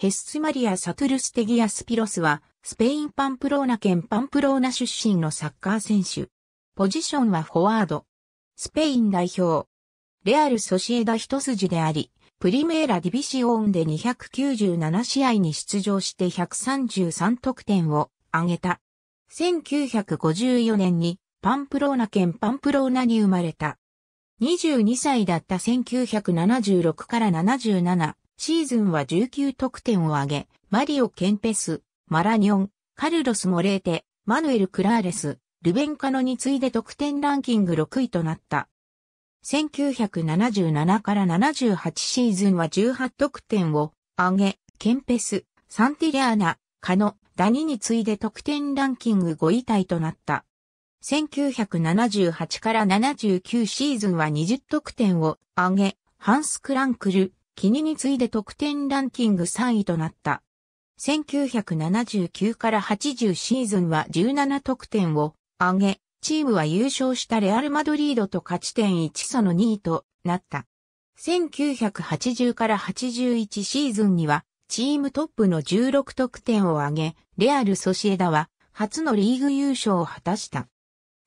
ヘススマリア・サトゥルステギアスピロスは、スペインパンプローナ県パンプローナ出身のサッカー選手。ポジションはフォワード。スペイン代表。レアル・ソシエダ一筋であり、プリメーラ・ディビシオーンで297試合に出場して133得点を挙げた。1954年にパンプローナ県パンプローナに生まれた。22歳だった1976から77、シーズンは19得点を挙げ、マリオ・ケンペス、マラニョン、カルロス・モレーテ、マヌエル・クラーレス、ルベンカノに次いで得点ランキング6位となった。1977から78シーズンは18得点を挙げ、ケンペス、サンティリアーナ、カノ、ダニに次いで得点ランキング5位タイとなった。1978から79シーズンは20得点を挙げ、ハンス・クランクル、キニに次いで得点ランキング3位となった。1979から80シーズンは17得点を上げ、チームは優勝したレアル・マドリードと勝ち点1差の2位となった。1980から81シーズンには、チームトップの16得点を挙げ、レアル・ソシエダは初のリーグ優勝を果たした。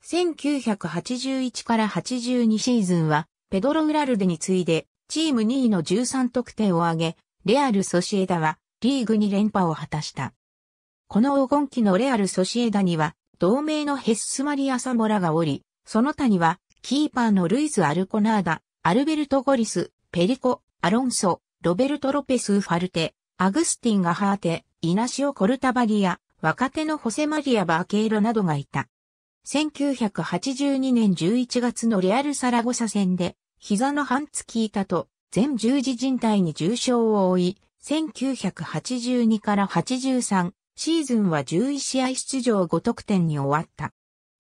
1981から82シーズンは、ペドロ・ウラルデに次いでチーム2位の13得点を挙げ、レアル・ソシエダはリーグ2連覇を果たした。この黄金期のレアル・ソシエダには、同盟のヘッスマリア・サモラがおり、その他には、キーパーのルイズ・アルコナーダ、アルベルト・ゴリス、ペリコ、アロンソ、ロベルト・ロペス・ファルテ、アグスティン・ガハーテ、イナシオ・コルタバリア、若手のホセ・マリア・バーケイロなどがいた。1982年11月のレアル・サラゴサ戦で、膝の半月板と全十字靭帯に重傷を負い、1982から83シーズンは11試合出場5得点に終わった。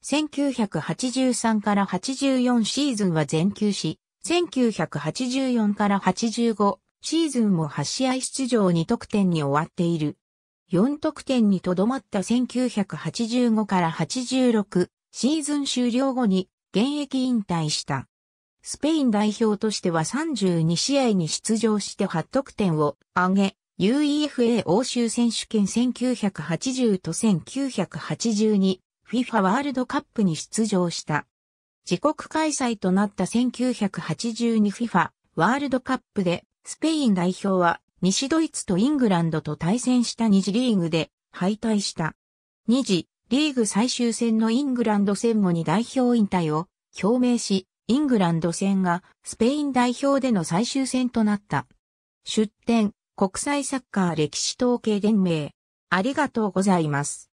1983から84シーズンは全休し、1984から85シーズンも8試合出場2得点に終わっている。4得点にとどまった1985から86シーズン終了後に現役引退した。スペイン代表としては32試合に出場して8得点を挙げ、UEFA 欧州選手権1980と1982 FIFA ワールドカップに出場した。自国開催となった1982 FIFA ワールドカップでスペイン代表は西ドイツとイングランドと対戦した2次リーグで敗退した。2次リーグ最終戦のイングランド戦後に代表引退を表明し、イングランド戦がスペイン代表での最終戦となった。出展、国際サッカー歴史統計連盟。ありがとうございます。